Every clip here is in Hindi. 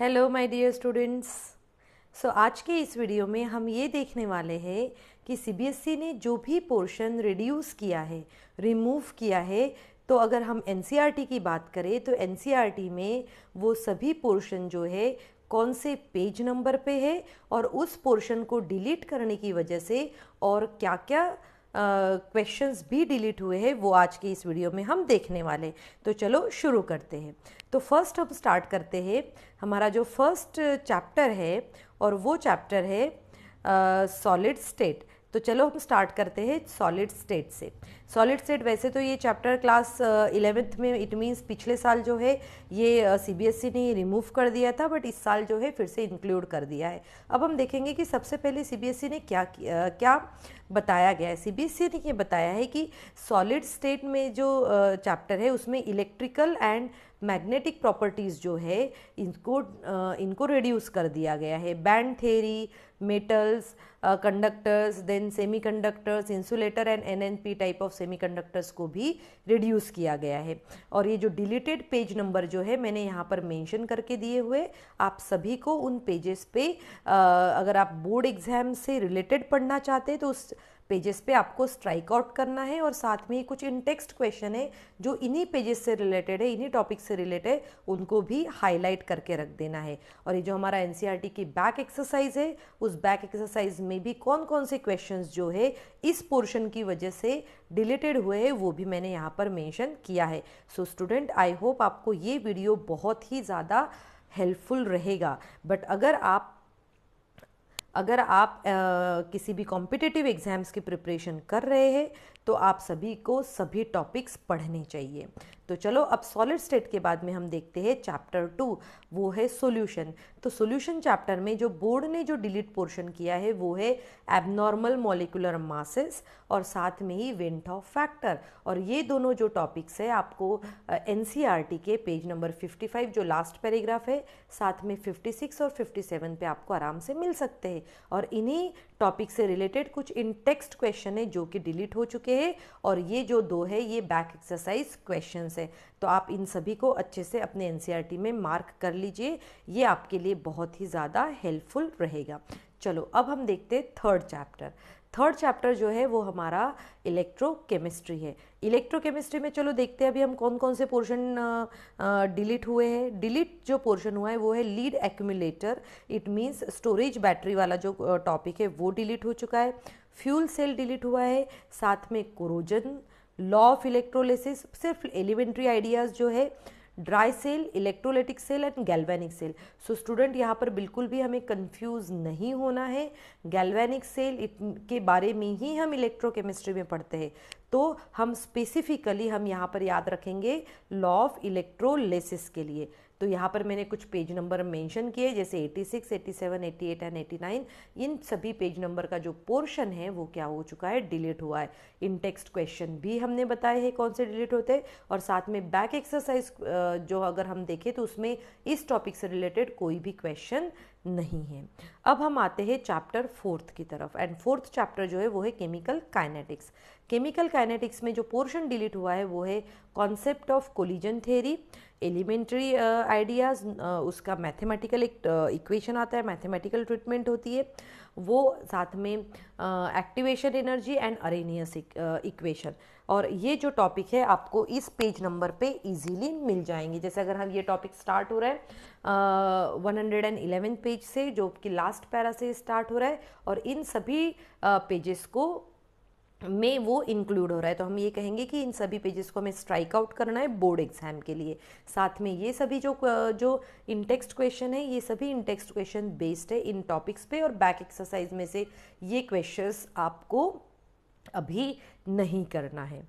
hello my dear students so आज के इस वीडियो में हम ये देखने वाले हैं कि सीबीएसई e ने जो भी पोर्शन रिड्यूस किया है रिमूव किया है तो अगर हम एनसीईआरटी e की बात करें तो एनसीईआरटी e में वो सभी पोर्शन जो है कौन से पेज नंबर पे है और उस पोर्शन को डिलीट करने की वजह से और क्या क्या क्वेश्चंस भी डिलीट हुए हैं वो आज की इस वीडियो में हम देखने वाले तो चलो शुरू करते हैं तो फर्स्ट हम स्टार्ट करते हैं हमारा जो फर्स्ट चैप्टर है और वो चैप्टर है सॉलिड स्टेट तो चलो हम स्टार्ट करते हैं सॉलिड स्टेट से सॉलिड स्टेट वैसे तो ये चैप्टर क्लास इलेवेंथ में इट मीन्स पिछले साल जो है ये सीबीएसई e ने रिमूव कर दिया था बट इस साल जो है फिर से इंक्लूड कर दिया है अब हम देखेंगे कि सबसे पहले सीबीएसई e ने क्या क्या बताया गया है सीबीएसई e ने ये बताया है कि सॉलिड स्टेट में जो चैप्टर है उसमें इलेक्ट्रिकल एंड मैग्नेटिक प्रॉपर्टीज़ जो है इनको इनको रिड्यूस कर दिया गया है band theory metals conductors then semiconductors insulator and N N P type of semiconductors को भी रिड्यूस किया गया है और ये जो डिलीटेड पेज नंबर जो है मैंने यहाँ पर मेंशन करके दिए हुए आप सभी को उन पेजेस पे अगर आप बोर्ड एग्ज़ाम से रिलेटेड पढ़ना चाहते हैं तो उस पेजेस पे आपको स्ट्राइक आउट करना है और साथ में कुछ इन टेक्स्ट क्वेश्चन है जो इन्हीं पेजेस से रिलेटेड है इन्हीं टॉपिक से रिलेटेड उनको भी हाईलाइट करके रख देना है और ये जो हमारा एन e की बैक एक्सरसाइज है उस बैक एक्सरसाइज में भी कौन कौन से क्वेश्चन जो है इस पोर्शन की वजह से डिलेटेड हुए हैं वो भी मैंने यहाँ पर मैंशन किया है सो स्टूडेंट आई होप आपको ये वीडियो बहुत ही ज़्यादा हेल्पफुल रहेगा बट अगर आप अगर आप आ, किसी भी कॉम्पिटिटिव एग्ज़ाम्स की प्रिपरेशन कर रहे हैं तो आप सभी को सभी टॉपिक्स पढ़ने चाहिए तो चलो अब सॉलिड स्टेट के बाद में हम देखते हैं चैप्टर टू वो है सॉल्यूशन तो सॉल्यूशन चैप्टर में जो बोर्ड ने जो डिलीट पोर्शन किया है वो है एबनॉर्मल मॉलिकुलर मासेस और साथ में ही वेंट ऑफ फैक्टर और ये दोनों जो टॉपिक्स है आपको एन uh, e के पेज नंबर 55 जो लास्ट पैराग्राफ है साथ में 56 और 57 पे आपको आराम से मिल सकते हैं और इन्हीं टॉपिक से रिलेटेड कुछ इन टेक्स्ट क्वेश्चन है जो कि डिलीट हो चुके हैं थे और ये जो दो है ये बैक एक्सरसाइज क्वेश्चन है तो आप इन सभी को अच्छे से अपने एन e में मार्क कर लीजिए ये आपके लिए बहुत ही ज़्यादा हेल्पफुल रहेगा चलो अब हम देखते हैं थर्ड चैप्टर थर्ड चैप्टर जो है वो हमारा इलेक्ट्रोकेमिस्ट्री है इलेक्ट्रोकेमिस्ट्री में चलो देखते हैं अभी हम कौन कौन से पोर्शन डिलीट हुए हैं डिलीट जो पोर्शन हुआ है वो है lead accumulator it means storage battery वाला जो टॉपिक है वो डिलीट हो चुका है फ्यूल सेल डिलीट हुआ है साथ में कोरोजन लॉ ऑफ इलेक्ट्रोलिसिस सिर्फ एलिमेंट्री आइडियाज़ जो है dry cell electrolytic cell and galvanic cell so student यहाँ पर बिल्कुल भी हमें कंफ्यूज नहीं होना है गैल्वेनिक सेल के बारे में ही हम इलेक्ट्रोकेमिस्ट्री में पढ़ते हैं तो हम स्पेसिफिकली हम यहाँ पर याद रखेंगे लॉ ऑफ इलेक्ट्रोलेसिस के लिए तो यहाँ पर मैंने कुछ पेज नंबर मेंशन किए जैसे 86, 87, 88 एंड 89 इन सभी पेज नंबर का जो पोर्शन है वो क्या हो चुका है डिलीट हुआ है इन टेक्स्ट क्वेश्चन भी हमने बताए हैं कौन से डिलीट होते हैं और साथ में बैक एक्सरसाइज जो अगर हम देखें तो उसमें इस टॉपिक से रिलेटेड कोई भी क्वेश्चन नहीं है अब हम आते हैं चैप्टर फोर्थ की तरफ एंड फोर्थ चैप्टर जो है वो है केमिकल काइनेटिक्स केमिकल काइनेटिक्स में जो पोर्शन डिलीट हुआ है वो है concept of collision theory elementary ideas उसका मैथमेटिकल एक इक्वेशन uh, आता है मैथमेटिकल ट्रीटमेंट होती है वो साथ में activation energy and Arrhenius equation और ये जो टॉपिक है आपको इस पेज नंबर पे इजीली मिल जाएंगे जैसे अगर हम ये टॉपिक स्टार्ट हो रहा है one hundred and eleven page से जो कि लास्ट पैरा से स्टार्ट हो रहा है और इन सभी पेजेस uh, को में वो इंक्लूड हो रहा है तो हम ये कहेंगे कि इन सभी पेजेस को हमें स्ट्राइक आउट करना है बोर्ड एग्जाम के लिए साथ में ये सभी जो जो इंटेक्स्ट क्वेश्चन है ये सभी इंटेक्स्ट क्वेश्चन बेस्ड है इन टॉपिक्स पे और बैक एक्सरसाइज में से ये क्वेश्चंस आपको अभी नहीं करना है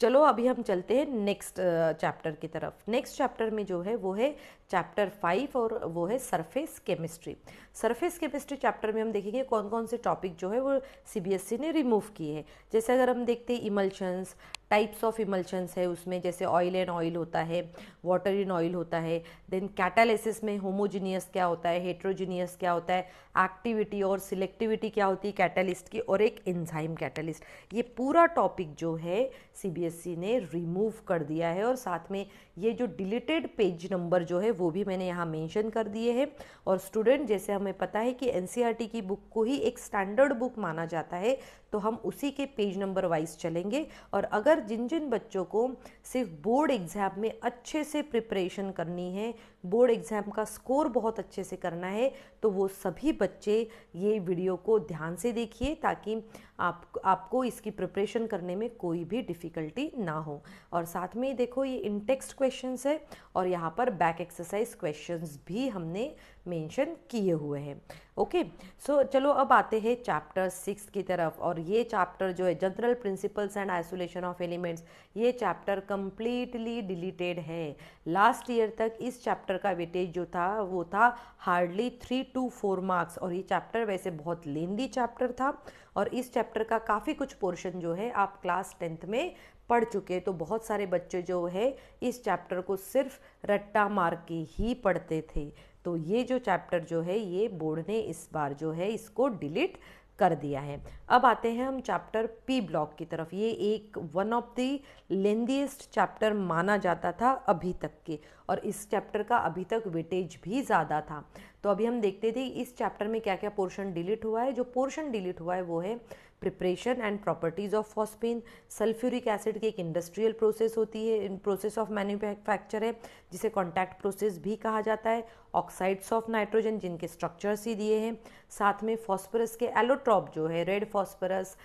चलो अभी हम चलते हैं नेक्स्ट चैप्टर uh, की तरफ नेक्स्ट चैप्टर में जो है वो है चैप्टर फाइव और वो है surface chemistry surface chemistry chapter में हम देखेंगे कौन कौन से टॉपिक जो है वो सीबीएसई e ने रिमूव किए हैं जैसे अगर हम देखते हैं इमल्शंस टाइप्स ऑफ इमल्शंस है उसमें जैसे ऑयल एंड ऑयल होता है वाटर इन ऑयल होता है देन कैटालिसिस में होमोजीनियस क्या होता है हेट्रोजीनियस क्या होता है एक्टिविटी और सिलेक्टिविटी क्या होती है कैटालिस्ट की और एक एंजाइम कैटालिस्ट ये पूरा टॉपिक जो है सी e ने रिमूव कर दिया है और साथ में ये जो डिलीटेड पेज नंबर जो है वो भी मैंने यहाँ मेंशन कर दिए हैं और स्टूडेंट जैसे हमें पता है कि एन e की बुक को ही एक स्टैंडर्ड बुक माना जाता है तो हम उसी के पेज नंबर वाइज चलेंगे और अगर जिन जिन बच्चों को सिर्फ बोर्ड एग्ज़ाम में अच्छे से प्रिपरेशन करनी है बोर्ड एग्ज़ाम का स्कोर बहुत अच्छे से करना है तो वो सभी बच्चे ये वीडियो को ध्यान से देखिए ताकि आप आपको इसकी प्रिपरेशन करने में कोई भी डिफ़िकल्टी ना हो और साथ में देखो ये इन टेक्स्ट क्वेश्चन है और यहाँ पर बैक एक्सरसाइज एक्सरसाइज क्वेश्चंस भी हमने मेंशन किए हुए हैं ओके okay, सो so, चलो अब आते हैं चैप्टर सिक्स की तरफ और ये चैप्टर जो है general principles and isolation of elements ये चैप्टर कम्प्लीटली डिलीटेड है लास्ट ईयर तक इस चैप्टर का वेटेज जो था वो था hardly three to four marks और ये चैप्टर वैसे बहुत लेंदी चैप्टर था और इस चैप्टर का काफ़ी कुछ पोर्शन जो है आप क्लास टेंथ में पढ़ चुके तो बहुत सारे बच्चे जो है इस चैप्टर को सिर्फ रट्टा मार के ही पढ़ते थे तो ये जो चैप्टर जो है ये बोर्ड ने इस बार जो है इसको डिलीट कर दिया है अब आते हैं हम चैप्टर पी ब्लॉक की तरफ ये एक one of the lengthiest chapter माना जाता था अभी तक के और इस चैप्टर का अभी तक वेटेज भी ज़्यादा था तो अभी हम देखते थे इस चैप्टर में क्या क्या पोर्शन डिलीट हुआ है जो पोर्शन डिलीट हुआ है वो है preparation and properties of phosphine sulphuric acid की एक इंडस्ट्रियल प्रोसेस होती है प्रोसेस ऑफ मैन्युफैक्चर है जिसे कॉन्टैक्ट प्रोसेस भी कहा जाता है ऑक्साइड्स ऑफ नाइट्रोजन जिनके स्ट्रक्चर्स ही दिए हैं साथ में फॉस्फोरस के एलोट्रॉप जो है रेड फॉस्फोरस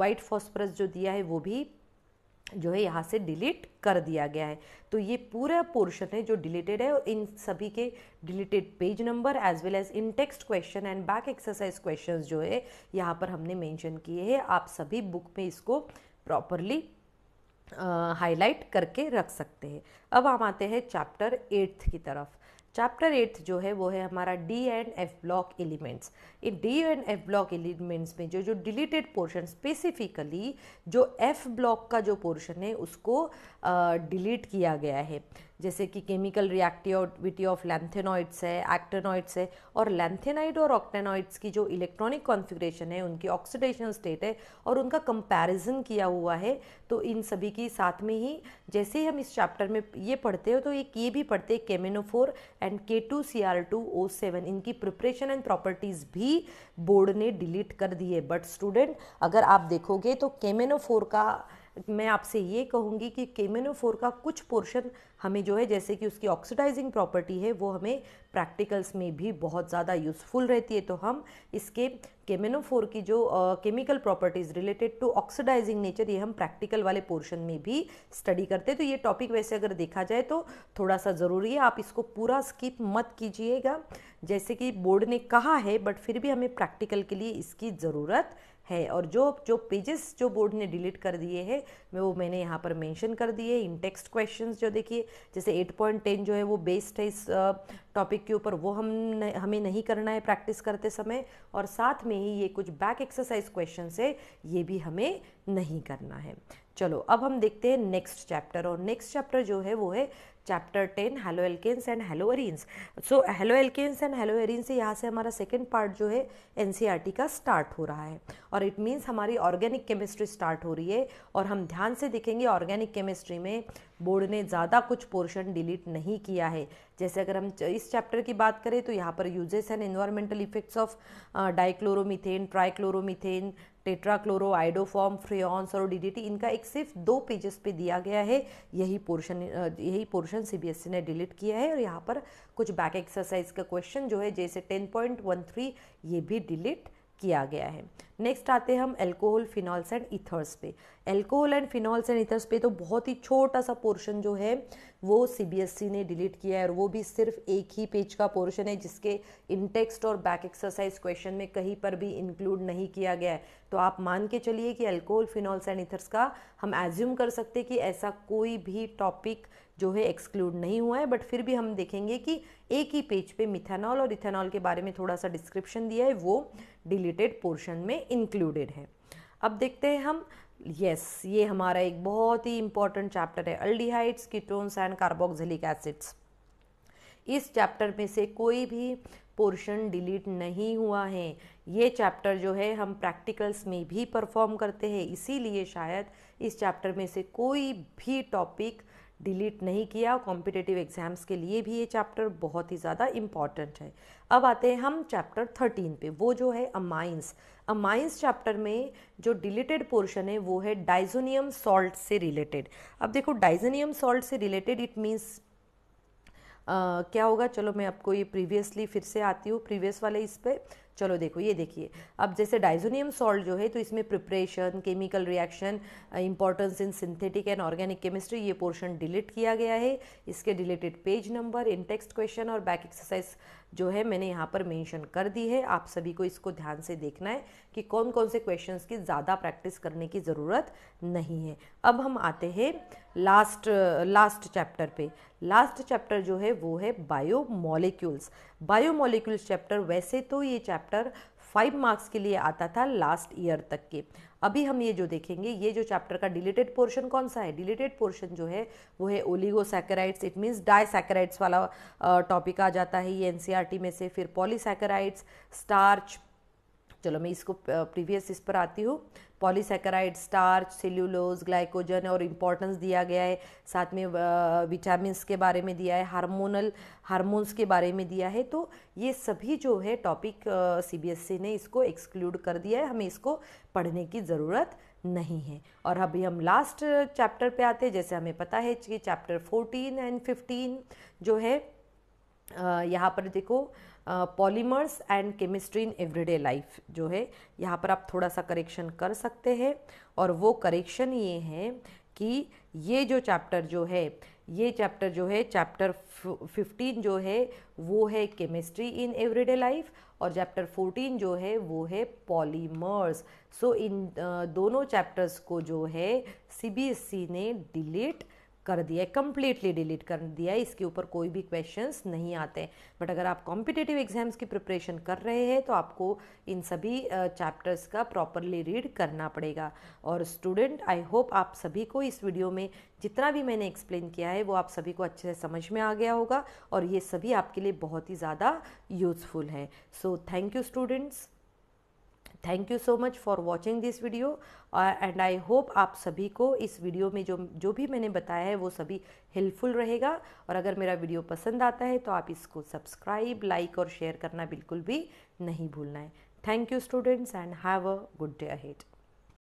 वाइट फॉस्फोरस जो दिया है वो भी जो है यहाँ से डिलीट कर दिया गया है तो ये पूरा पोर्शन है जो डिलीटेड है और इन सभी के deleted page number as well as in text question and back exercise question जो है यहाँ पर हमने मेंशन किए हैं आप सभी बुक में इसको प्रॉपरली हाईलाइट करके रख सकते हैं अब हम आते हैं चैप्टर एट्थ की तरफ चैप्टर एट्थ जो है वो है हमारा D and F block elements in D and F block elements में जो जो डिलीटेड पोर्शन स्पेसिफिकली जो एफ ब्लॉक का जो पोर्शन है उसको डिलीट uh, किया गया है जैसे कि केमिकल रिएक्टिविटी ऑफ लैंथेनॉइड्स है एक्टेनॉइड्स है और लैंथेनाइड और ऑक्टेनॉइड्स की जो इलेक्ट्रॉनिक कॉन्फिग्रेशन है उनकी ऑक्सीडेशन स्टेट है और उनका कंपैरिजन किया हुआ है तो इन सभी की साथ में ही जैसे ही हम इस चैप्टर में ये पढ़ते हो तो ये ये भी पढ़ते हैं K M N O four and K two C R two O seven इनकी प्रिपरेशन एंड प्रॉपर्टीज़ भी बोर्ड ने डिलीट कर दी है बट स्टूडेंट अगर आप देखोगे तो केमेनोफोर का मैं आपसे ये कहूँगी कि केमेनोफोर का कुछ पोर्शन हमें जो है जैसे कि उसकी ऑक्सीडाइजिंग प्रॉपर्टी है वो हमें प्रैक्टिकल्स में भी बहुत ज़्यादा यूज़फुल रहती है तो हम इसके केमेनोफोर की जो chemical properties related to oxidising nature ये हम प्रैक्टिकल वाले पोर्शन में भी स्टडी करते हैं तो ये टॉपिक वैसे अगर देखा जाए तो थोड़ा सा ज़रूरी है आप इसको पूरा स्किप मत कीजिएगा जैसे कि बोर्ड ने कहा है बट फिर भी हमें प्रैक्टिकल के लिए इसकी ज़रूरत है और जो जो पेजेस जो बोर्ड ने डिलीट कर दिए हैं मैं वो मैंने यहाँ पर मेंशन कर दिए इन टेक्स्ट क्वेश्चन जो देखिए जैसे 8.10 जो है वो बेस्ड है इस टॉपिक के ऊपर वो हम न, हमें नहीं करना है प्रैक्टिस करते समय और साथ में ही ये कुछ बैक एक्सरसाइज क्वेश्चन है ये भी हमें नहीं करना है चलो अब हम देखते हैं नेक्स्ट चैप्टर और नेक्स्ट चैप्टर जो है वो है chapter ten haloalkanes and haloarenes so haloalkanes and haloarenes यहाँ से हमारा सेकेंड पार्ट जो है एन e का स्टार्ट हो रहा है और इट मीन्स हमारी ऑर्गेनिक केमिस्ट्री स्टार्ट हो रही है और हम ध्यान से देखेंगे ऑर्गेनिक केमिस्ट्री में बोर्ड ने ज़्यादा कुछ पोर्शन डिलीट नहीं किया है जैसे अगर हम इस चैप्टर की बात करें तो यहाँ पर uses and environmental effects of dichloromethane trichloromethane tetrachloro iodoform freons और डीडीटी इनका एक सिर्फ दो पेजेस पे दिया गया है यही पोर्शन यही पोर्शन सीबीएसई e ने डिलीट किया है और यहाँ पर कुछ बैक एक्सरसाइज का क्वेश्चन जो है जैसे टेन पॉइंट वन थ्री ये भी डिलीट किया गया है नेक्स्ट आते हैं हम एल्कोहल फिनॉल्स एंड ईथर्स पे alcohol and phenols and ethers पे तो बहुत ही छोटा सा पोर्शन जो है वो सीबीएसई e ने डिलीट किया है और वो भी सिर्फ एक ही पेज का पोर्शन है जिसके इनटेक्स्ट और बैक एक्सरसाइज क्वेश्चन में कहीं पर भी इंक्लूड नहीं किया गया है तो आप मान के चलिए कि एल्कोहल फिनॉल्स एंड ईथर्स का हम एज्यूम कर सकते कि ऐसा कोई भी टॉपिक जो है एक्सक्लूड नहीं हुआ है बट फिर भी हम देखेंगे कि एक ही पेज पे मिथेनॉल और इथेनॉल के बारे में थोड़ा सा डिस्क्रिप्शन दिया है वो डिलीटेड पोर्शन में इंक्लूडेड है अब देखते हैं हम यस yes, ये हमारा एक बहुत ही इंपॉर्टेंट चैप्टर है aldehydes ketones and carboxylic acids इस चैप्टर में से कोई भी पोर्शन डिलीट नहीं हुआ है ये चैप्टर जो है हम प्रैक्टिकल्स में भी परफॉर्म करते हैं इसीलिए शायद इस चैप्टर में से कोई भी टॉपिक डिलीट नहीं किया कॉम्पिटेटिव एग्ज़ाम्स के लिए भी ये चैप्टर बहुत ही ज़्यादा इम्पॉर्टेंट है अब आते हैं हम चैप्टर थर्टीन पे वो जो है अमाइंस अमाइंस चैप्टर में जो डिलीटेड पोर्शन है वो है डाइजोनियम सॉल्ट से रिलेटेड अब देखो डाइजोनियम सॉल्ट से रिलेटेड इट मीन्स क्या होगा चलो मैं आपको ये प्रीवियसली फिर से आती हूँ प्रीवियस वाले इस पर चलो देखो ये देखिए अब जैसे डाइजोनियम सॉल्ट जो है तो इसमें preparation chemical reaction importance in synthetic and organic chemistry ये पोर्शन डिलीट किया गया है इसके deleted page number in text question और बैक एक्सरसाइज जो है मैंने यहाँ पर मेंशन कर दी है आप सभी को इसको ध्यान से देखना है कि कौन कौन से क्वेश्चंस की ज़्यादा प्रैक्टिस करने की ज़रूरत नहीं है अब हम आते हैं लास्ट लास्ट चैप्टर पे लास्ट चैप्टर जो है वो है बायोमोलिक्यूल्स बायोमोलिक्यूल्स चैप्टर वैसे तो ये चैप्टर फाइव मार्क्स के लिए आता था लास्ट ईयर तक के अभी हम ये जो देखेंगे ये जो चैप्टर का डिलीटेड पोर्शन कौन सा है डिलीटेड पोर्शन जो है वो है ओलिगोसैकेराइड्स इट मीन्स डाइसैकेराइड्स वाला टॉपिक आ जाता है ये एन e में से फिर पॉलीसैकेराइड्स स्टार्च चलो मैं इसको प्रीवियस इस पर आती हूँ पॉलीसेकेराइड स्टार्च सेल्यूलोज ग्लाइकोजन और इम्पोर्टेंस दिया गया है साथ में विटामिन के बारे में दिया है हार्मोनल हार्मोन्स के बारे में दिया है तो ये सभी जो है टॉपिक सी e ने इसको एक्सक्लूड कर दिया है हमें इसको पढ़ने की ज़रूरत नहीं है और अभी हम लास्ट चैप्टर पे आते हैं जैसे हमें पता है कि चैप्टर फोर्टीन एंड फिफ्टीन जो है यहाँ पर देखो polymers and chemistry in everyday life जो है यहाँ पर आप थोड़ा सा करेक्शन कर सकते हैं और वो करेक्शन ये है कि ये जो चैप्टर जो है ये चैप्टर जो है चैप्टर फिफ्टीन जो है वो है केमिस्ट्री इन एवरीडे लाइफ और चैप्टर फोर्टीन जो है वो है पॉलीमर्स सो so, इन दोनों चैप्टर्स को जो है सीबीएसई e ने डिलीट कर दिया है कम्प्लीटली डिलीट कर दिया है इसके ऊपर कोई भी क्वेश्चन नहीं आते बट अगर आप कॉम्पिटिटिव एग्जाम्स की प्रिपरेशन कर रहे हैं तो आपको इन सभी चैप्टर्स का प्रॉपरली रीड करना पड़ेगा और स्टूडेंट आई होप आप सभी को इस वीडियो में जितना भी मैंने एक्सप्लेन किया है वो आप सभी को अच्छे से समझ में आ गया होगा और ये सभी आपके लिए बहुत ही ज़्यादा यूज़फुल है so thank you students thank you so much for watching this video and I hope आप सभी को इस वीडियो में जो जो भी मैंने बताया है वो सभी हेल्पफुल रहेगा और अगर मेरा वीडियो पसंद आता है तो आप इसको सब्सक्राइब लाइक और शेयर करना बिल्कुल भी नहीं भूलना है thank you students and have a good day ahead